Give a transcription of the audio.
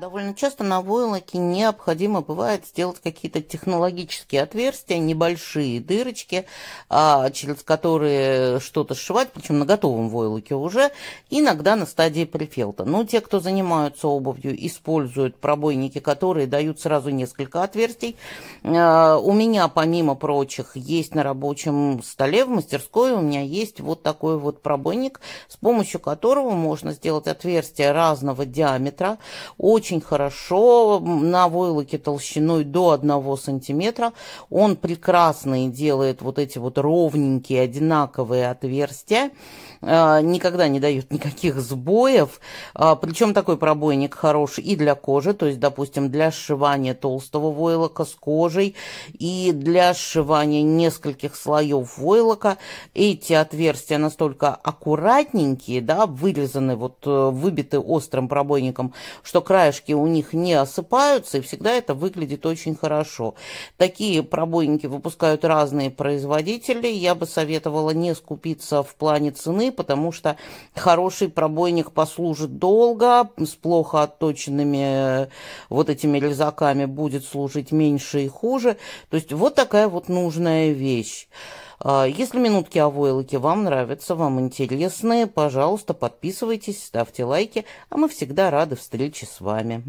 Довольно часто на войлоке необходимо бывает сделать какие-то технологические отверстия, небольшие дырочки, а, через которые что-то сшивать, причем на готовом войлоке уже, иногда на стадии префелта. Но те, кто занимаются обувью, используют пробойники, которые дают сразу несколько отверстий. А, у меня, помимо прочих, есть на рабочем столе в мастерской, у меня есть вот такой вот пробойник, с помощью которого можно сделать отверстия разного диаметра, очень очень хорошо на войлоке толщиной до 1 сантиметра. Он прекрасно делает вот эти вот ровненькие одинаковые отверстия. А, никогда не дает никаких сбоев. А, Причем такой пробойник хорош и для кожи, то есть, допустим, для сшивания толстого войлока с кожей и для сшивания нескольких слоев войлока. Эти отверстия настолько аккуратненькие, да, вырезаны, вот э, выбиты острым пробойником, что краешки бляшки у них не осыпаются, и всегда это выглядит очень хорошо. Такие пробойники выпускают разные производители. Я бы советовала не скупиться в плане цены, потому что хороший пробойник послужит долго, с плохо отточенными э, вот этими резаками будет служить меньше и хуже. То есть вот такая вот нужная вещь. А, если минутки о войлоке вам нравятся, вам интересны, пожалуйста, подписывайтесь, ставьте лайки, а мы всегда рады встрече с вами.